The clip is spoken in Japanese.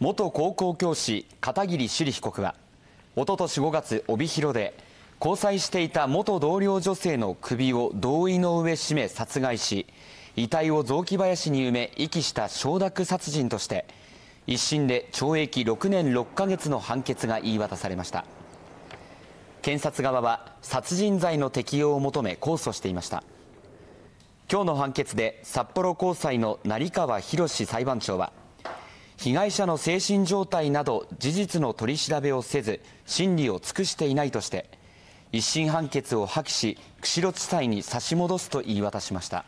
元高校教師片桐朱里被告はおととし5月帯広で交際していた元同僚女性の首を同意の上絞め殺害し遺体を雑木林に埋め遺棄した承諾殺人として一審で懲役6年6ヶ月の判決が言い渡されました検察側は殺人罪の適用を求め控訴していました今日の判決で札幌高裁の成川博裁判長は被害者の精神状態など事実の取り調べをせず審理を尽くしていないとして一審判決を破棄し釧路地裁に差し戻すと言い渡しました。